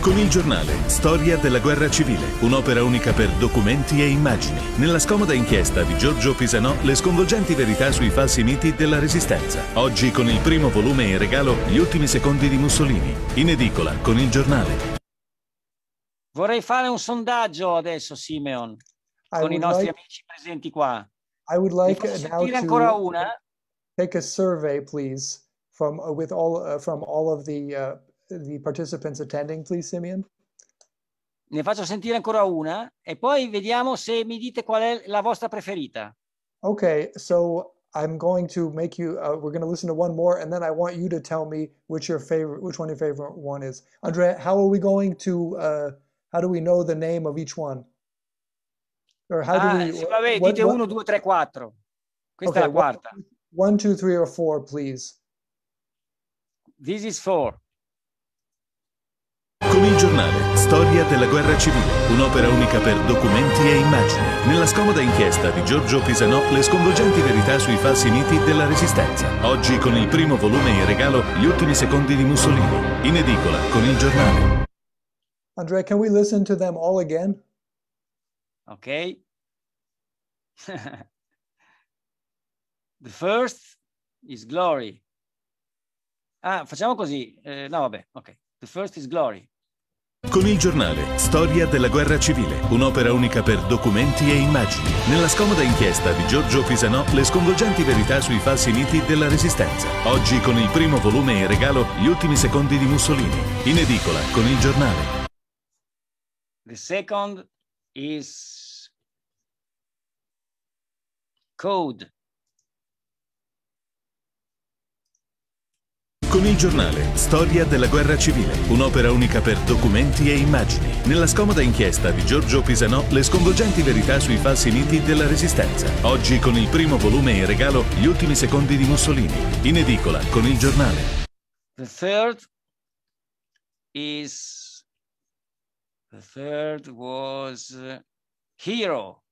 Con il giornale Storia della guerra civile, un'opera unica per documenti e immagini. Nella scomoda inchiesta di Giorgio Pisanò, le sconvolgenti verità sui falsi miti della Resistenza. Oggi con il primo volume in regalo Gli ultimi secondi di Mussolini. In edicola con il giornale. Vorrei fare un sondaggio adesso, Simeon, con i nostri like, amici presenti qua. I would like ne ancora to... una? take a survey, please, from uh, with all uh, from all of the uh, the participants attending, please, Simeon. Ne faccio sentire ancora una e poi vediamo se mi dite qual è la vostra preferita. Okay, so I'm going to make you. Uh, we're going to listen to one more, and then I want you to tell me which your favorite, which one your favorite one is. Andrea, how are we going to? Uh, how do we know the name of each one? Or how ah, do we? Sì, vabbè, what, dite what? uno, due, tre, quattro. Questa okay, è la quarta. What, One, two, three, or four, please. This is four. Con il giornale Storia della guerra civile, un'opera unica per documenti e immagini. Nella scomoda inchiesta di Giorgio Pisanò le sconvolgenti verità sui falsi miti della Resistenza. Oggi con il primo volume in regalo Gli ultimi secondi di Mussolini. In edicola con il giornale. Andrea, can we listen to them all again? Ok. The first is glory. Ah, facciamo così. Eh, no, vabbè, ok. The first is glory. Con il giornale Storia della guerra civile, un'opera unica per documenti e immagini. Nella scomoda inchiesta di Giorgio Pisanò, le sconvolgenti verità sui falsi miti della Resistenza. Oggi con il primo volume in regalo Gli ultimi secondi di Mussolini. In edicola con il giornale. The second is Code Con il giornale Storia della guerra civile, un'opera unica per documenti e immagini. Nella scomoda inchiesta di Giorgio Pisanò, le sconvolgenti verità sui falsi miti della Resistenza. Oggi con il primo volume in regalo Gli ultimi secondi di Mussolini. In edicola con il giornale. The third is The third was uh, Hero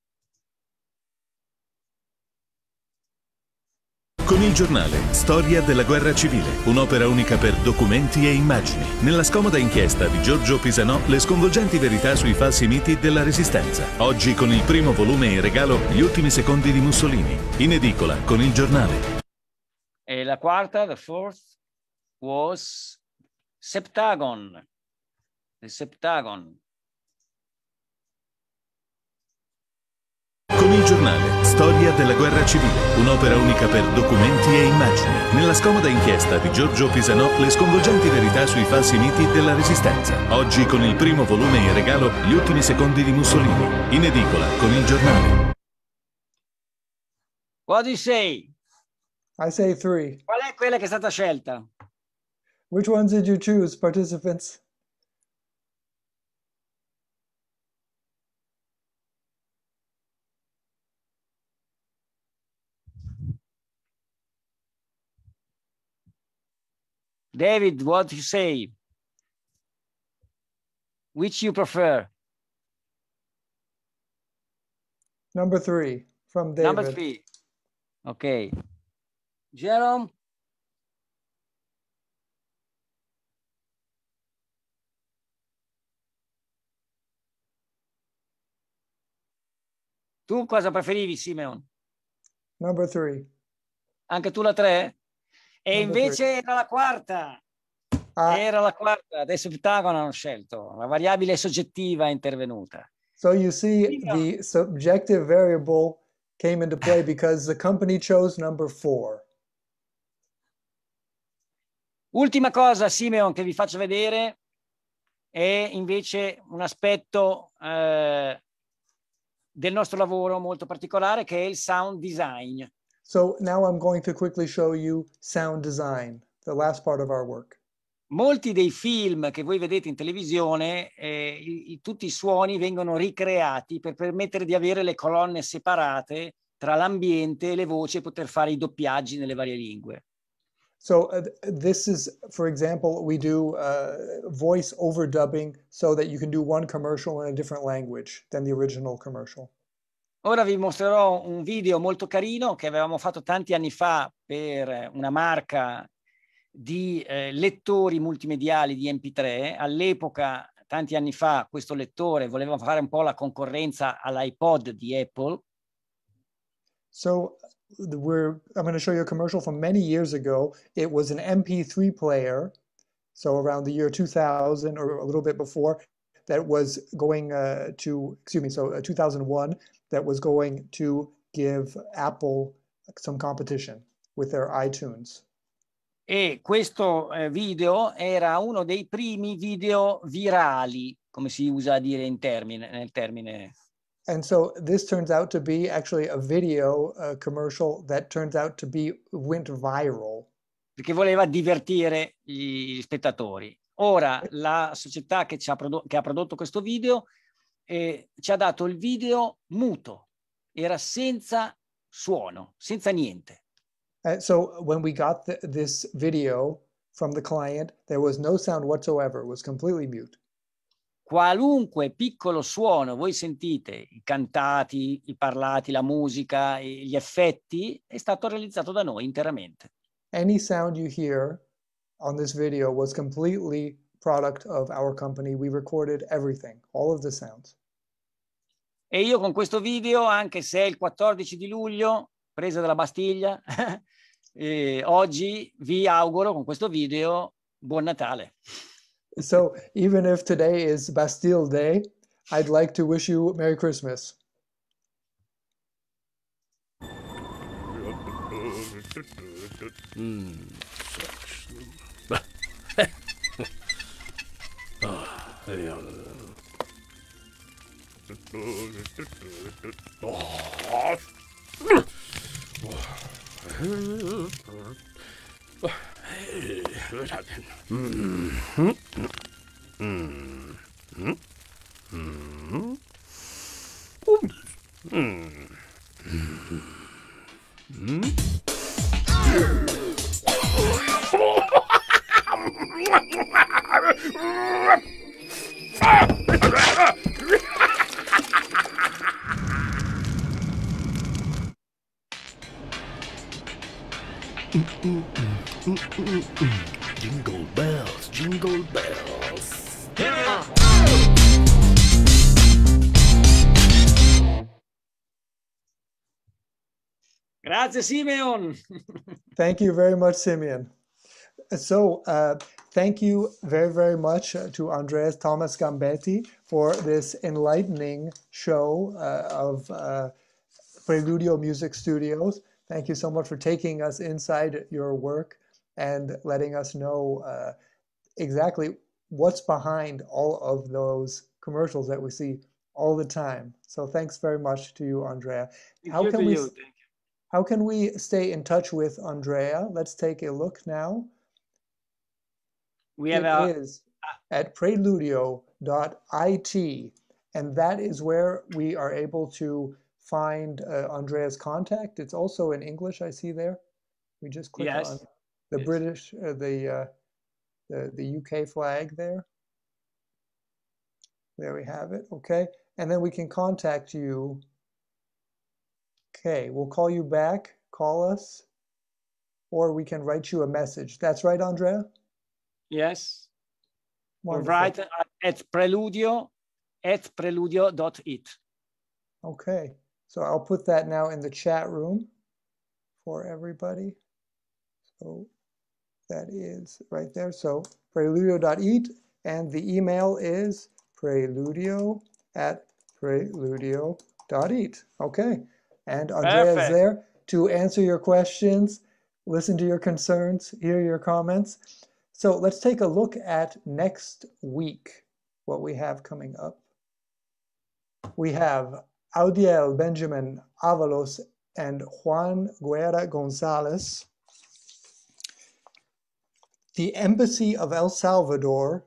Con il giornale Storia della guerra civile, un'opera unica per documenti e immagini. Nella scomoda inchiesta di Giorgio Pisanò, le sconvolgenti verità sui falsi miti della Resistenza. Oggi con il primo volume in regalo Gli ultimi secondi di Mussolini. In edicola con il giornale. E la quarta, the fourth, was Septagon. The Septagon. Con il giornale Storia della guerra civile, un'opera unica per documenti e immagini. Nella scomoda inchiesta di Giorgio Pisanò le sconvolgenti verità sui falsi miti della Resistenza. Oggi con il primo volume in regalo Gli ultimi secondi di Mussolini. In edicola con il giornale. What do you say? I say three. Qual è quella che è stata scelta? Which ones did you choose, participants? David, what you say? Which you prefer? Number three from David. Number three. Okay. Jerome? Tu cosa preferivi, Simeon? Number three. Anche tu la tre? E invece era la quarta. Ah. Era la quarta. Adesso Pitagora hanno scelto. La variabile soggettiva è intervenuta. So you see the subjective variable came into play because the company chose number four. Ultima cosa, Simeon, che vi faccio vedere è invece un aspetto eh, del nostro lavoro molto particolare che è il sound design. So now I'm going to quickly show you sound design, the last part of our work. Molti dei film che voi vedete in televisione, eh, i, i, tutti i suoni vengono ricreati per permettere di avere le colonne separate tra l'ambiente e le voci e poter fare i doppiaggi nelle varie lingue. So uh, this is, for example, we do uh, voice overdubbing so that you can do one commercial in a different language than the original commercial. Ora vi mostrerò un video molto carino che avevamo fatto tanti anni fa per una marca di eh, lettori multimediali di MP3. All'epoca, tanti anni fa, questo lettore voleva fare un po' la concorrenza all'iPod di Apple. So we're, I'm going to show you a commercial from many years ago. It was an MP3 player, so around the year 2000 or a little bit before, that was going uh, to, excuse me, so uh, 2001 that was going to give Apple some competition with their iTunes. E questo eh, video era uno dei primi video virali, come si usa a dire in termine, nel termine and so this turns out to be actually a video uh, commercial that turns out to be went viral. Perché voleva divertire gli spettatori. Ora la società che, ha, prodotto, che ha, prodotto questo video eh, ci ha dato il video muto, era senza suono, senza niente. Uh, so when we got the, this video from the client, there was no sound whatsoever, it was completely mute. Qualunque piccolo suono voi sentite, i cantati, i parlati, la musica, gli effetti, è stato realizzato da noi interamente. Any sound you hear on this video was completely product of our company. We recorded everything, all of the sounds. E io con questo video, anche se il 14 di luglio, presa dalla Bastiglia, eh, oggi vi auguro con questo video buon Natale. So, even if today is Bastille Day, I'd like to wish you Merry Christmas. Mm. 아, 아 에야. 음, 음, 음, 음, 음, 음, 음, 음. jingle bells, jingle bells. Grazie, Simeon. Thank you very much, Simeon so uh, thank you very, very much uh, to Andreas Thomas Gambetti for this enlightening show uh, of uh, Preludio Music Studios. Thank you so much for taking us inside your work and letting us know uh, exactly what's behind all of those commercials that we see all the time. So thanks very much to you, Andrea. Thank how you can we? How can we stay in touch with Andrea? Let's take a look now. We have it our... is at preludio.it, and that is where we are able to find uh, Andrea's contact. It's also in English. I see there. We just click yes. on the yes. British, uh, the, uh, the the UK flag there. There we have it. Okay, and then we can contact you. Okay, we'll call you back. Call us, or we can write you a message. That's right, Andrea. Yes. Wonderful. Right at preludio at preludio.it. Okay. So I'll put that now in the chat room for everybody. So that is right there. So preludio.it and the email is preludio at preludio.it. Okay. And Andrea Perfect. is there to answer your questions, listen to your concerns, hear your comments. So let's take a look at next week, what we have coming up. We have Audiel Benjamin Avalos and Juan Guerra Gonzalez. The Embassy of El Salvador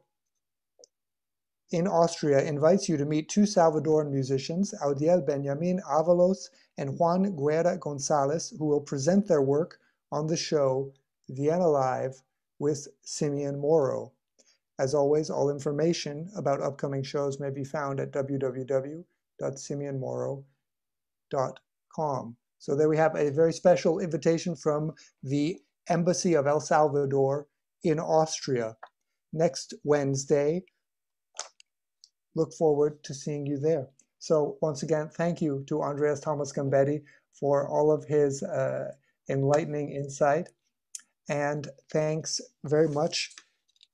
in Austria invites you to meet two Salvadoran musicians, Audiel Benjamin Avalos and Juan Guerra Gonzalez, who will present their work on the show Vienna Live with Simeon Morrow. As always, all information about upcoming shows may be found at www.simeonmorrow.com. So there we have a very special invitation from the Embassy of El Salvador in Austria next Wednesday. Look forward to seeing you there. So once again, thank you to Andreas Thomas Gambetti for all of his uh, enlightening insight. And thanks very much,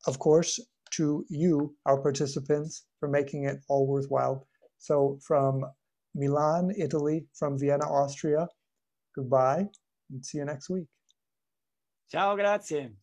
of course, to you, our participants, for making it all worthwhile. So from Milan, Italy, from Vienna, Austria, goodbye, and see you next week. Ciao, grazie.